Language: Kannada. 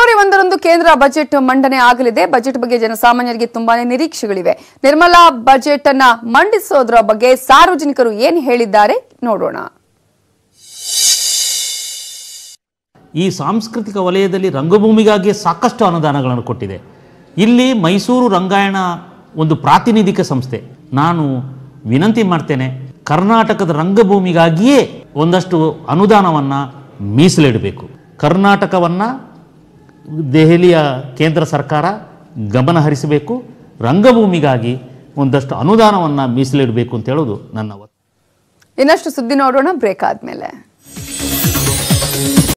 ಫೆಬ್ರವರಿ ಒಂದರಂದು ಕೇಂದ್ರ ಬಜೆಟ್ ಮಂಡನೆ ಆಗಲಿದೆ ಬಜೆಟ್ ಬಗ್ಗೆ ಜನಸಾಮಾನ್ಯರಿಗೆ ತುಂಬಾನೇ ನಿರೀಕ್ಷೆಗಳಿವೆ ನಿರ್ಮಲಾ ಬಜೆಟ್ ಅನ್ನ ಮಂಡಿಸೋದ್ರ ಬಗ್ಗೆ ಸಾರ್ವಜನಿಕರು ಏನು ಹೇಳಿದ್ದಾರೆ ನೋಡೋಣ ಈ ಸಾಂಸ್ಕೃತಿಕ ವಲಯದಲ್ಲಿ ರಂಗಭೂಮಿಗಾಗಿ ಸಾಕಷ್ಟು ಅನುದಾನಗಳನ್ನು ಕೊಟ್ಟಿದೆ ಇಲ್ಲಿ ಮೈಸೂರು ರಂಗಾಯಣ ಒಂದು ಪ್ರಾತಿನಿಧಿಕ ಸಂಸ್ಥೆ ನಾನು ವಿನಂತಿ ಮಾಡ್ತೇನೆ ಕರ್ನಾಟಕದ ರಂಗಭೂಮಿಗಾಗಿಯೇ ಒಂದಷ್ಟು ಅನುದಾನವನ್ನು ಮೀಸಲಿಡಬೇಕು ಕರ್ನಾಟಕವನ್ನು ದೆಹಲಿಯ ಕೇಂದ್ರ ಸರ್ಕಾರ ಗಮನ ಹರಿಸಬೇಕು ರಂಗಭೂಮಿಗಾಗಿ ಒಂದಷ್ಟು ಅನುದಾನವನ್ನು ಮೀಸಲಿಡಬೇಕು ಅಂತ ಹೇಳೋದು ನನ್ನ ಇನ್ನಷ್ಟು ಸುದ್ದಿ ನೋಡೋಣ ಬ್ರೇಕ್ ಆದಮೇಲೆ